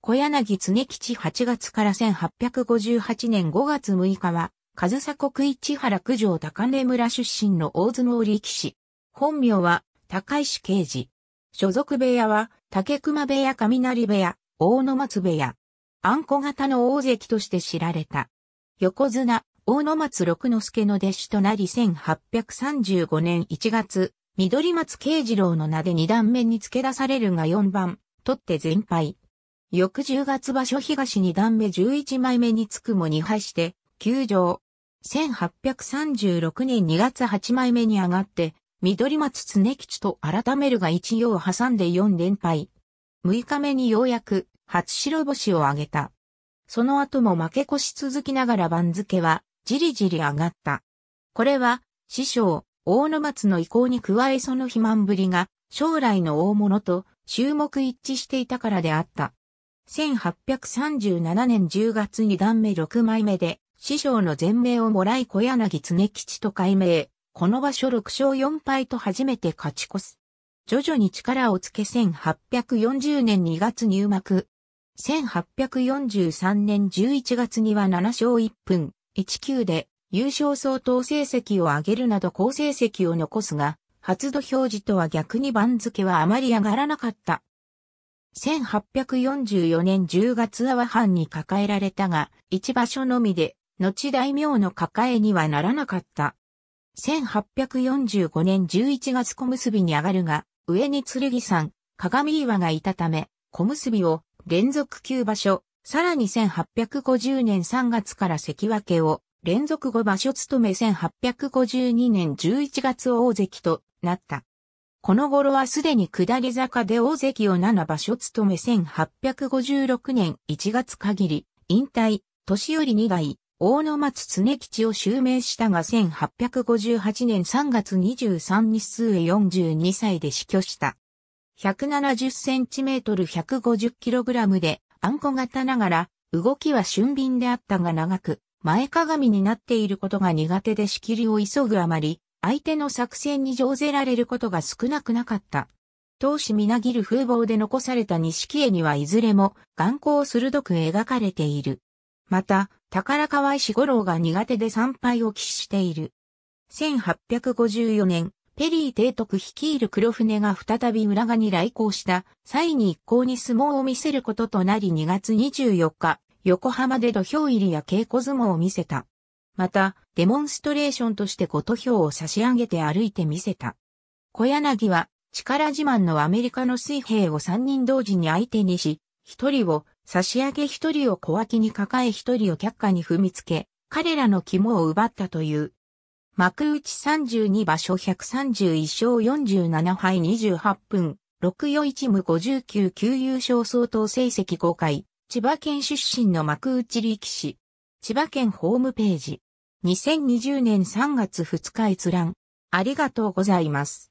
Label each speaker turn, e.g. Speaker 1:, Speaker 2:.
Speaker 1: 小柳常吉8月から1858年5月6日は、上総国市原九条高根村出身の大相撲力士。本名は、高石刑事。所属部屋は、竹熊部屋雷部屋、大野松部屋。あんこ型の大関として知られた。横綱、大野松六之助の弟子となり1835年1月、緑松慶次郎の名で二段目に付け出されるが4番、取って全敗。翌10月場所東二段目11枚目につくも2敗して、休場。1836年2月8枚目に上がって、緑松常吉と改めるが一応を挟んで4連敗。6日目にようやく初白星を挙げた。その後も負け越し続きながら番付はじりじり上がった。これは師匠、大野松の意向に加えその肥満ぶりが将来の大物と注目一致していたからであった。1837年10月2段目6枚目で、師匠の全名をもらい小柳常吉と改名。この場所6勝4敗と初めて勝ち越す。徐々に力をつけ1840年2月入幕。1843年11月には7勝1分、19で優勝相当成績を上げるなど好成績を残すが、初土俵時とは逆に番付はあまり上がらなかった。1844年10月阿波藩に抱えられたが、一場所のみで、後大名の抱えにはならなかった。1845年11月小結に上がるが、上に剣山、鏡岩がいたため、小結を連続9場所、さらに1850年3月から関脇を連続5場所務め1852年11月大関となった。この頃はすでに下り坂で大関を7場所務め1856年1月限り、引退、年寄り2代、大野松常吉を襲名したが1858年3月23日数へ42歳で死去した。170センチメートル150キログラムで、あんこ型ながら、動きは俊敏であったが長く、前鏡になっていることが苦手で仕切りを急ぐあまり、相手の作戦に乗ぜられることが少なくなかった。闘志みなぎる風貌で残された錦絵にはいずれも眼光鋭く描かれている。また、宝川石五郎が苦手で参拝を喫している。1854年、ペリー提督率いる黒船が再び浦賀に来航した際に一向に相撲を見せることとなり2月24日、横浜で土俵入りや稽古相撲を見せた。また、デモンストレーションとしてご投票を差し上げて歩いてみせた。小柳は、力自慢のアメリカの水兵を三人同時に相手にし、一人を差し上げ一人を小脇に抱え一人を却下に踏みつけ、彼らの肝を奪ったという。幕内32場所131勝47敗28分、6 4 1無59級優勝相当成績5回、千葉県出身の幕内力士。千葉県ホームページ。2020年3月2日閲覧。ありがとうございます。